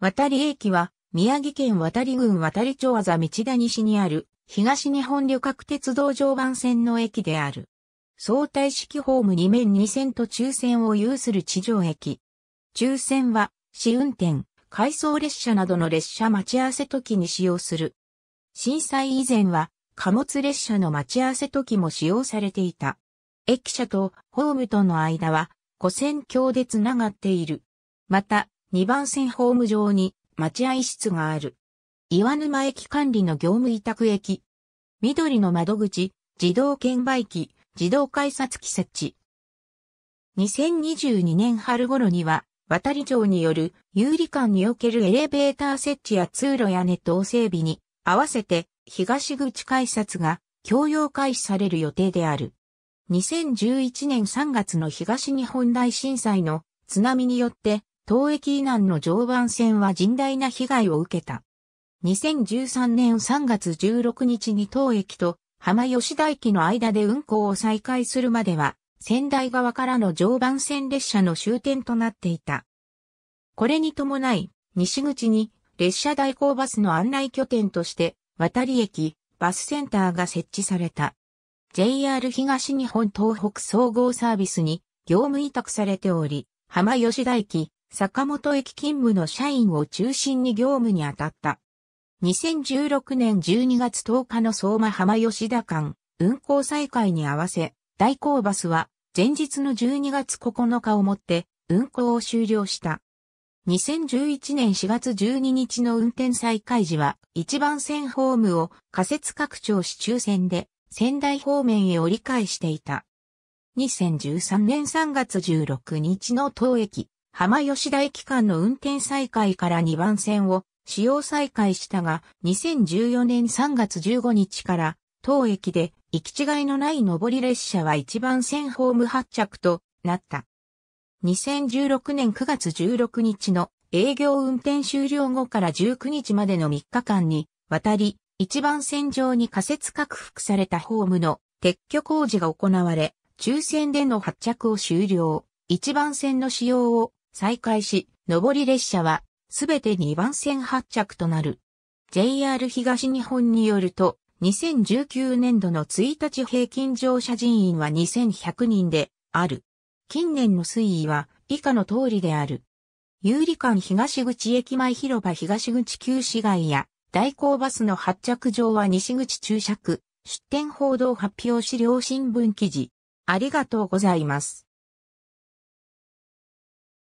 渡り駅は、宮城県渡り郡渡り町あざ道田西にある、東日本旅客鉄道常磐線の駅である。相対式ホーム2面2線と中線を有する地上駅。中線は、試運転、回送列車などの列車待ち合わせ時に使用する。震災以前は、貨物列車の待ち合わせ時も使用されていた。駅舎とホームとの間は、古線橋でつながっている。また、2番線ホーム上に待合室がある。岩沼駅管理の業務委託駅。緑の窓口、自動券売機、自動改札機設置。2022年春頃には、渡り町による有利館におけるエレベーター設置や通路やネットを整備に合わせて東口改札が共用開始される予定である。2011年3月の東日本大震災の津波によって東駅以南の常磐線は甚大な被害を受けた。2013年3月16日に当駅と浜吉田駅の間で運行を再開するまでは、仙台側からの常磐線列車の終点となっていた。これに伴い、西口に列車代行バスの案内拠点として、渡り駅、バスセンターが設置された。JR 東日本東北総合サービスに業務委託されており、浜吉田駅、坂本駅勤務の社員を中心に業務に当たった。2016年12月10日の相馬浜吉田間運行再開に合わせ、大工バスは前日の12月9日をもって運行を終了した。2011年4月12日の運転再開時は一番線ホームを仮設拡張し抽選で仙台方面へ折り返していた。2013年3月16日の当駅浜吉田駅間の運転再開から2番線を使用再開したが、2014年3月15日から当駅で行き違いのない上り列車は1番線ホーム発着となった。2016年9月16日の営業運転終了後から19日までの3日間に渡り、1番線上に仮設拡幅されたホームの撤去工事が行われ、抽選での発着を終了。1番線の使用を再開し、上り列車はすべて2番線発着となる。JR 東日本によると、2019年度の1日平均乗車人員は2100人である。近年の推移は以下の通りである。有利館東口駅前広場東口旧市街や代行バスの発着場は西口注釈、出店報道発表資料新聞記事。ありがとうございます。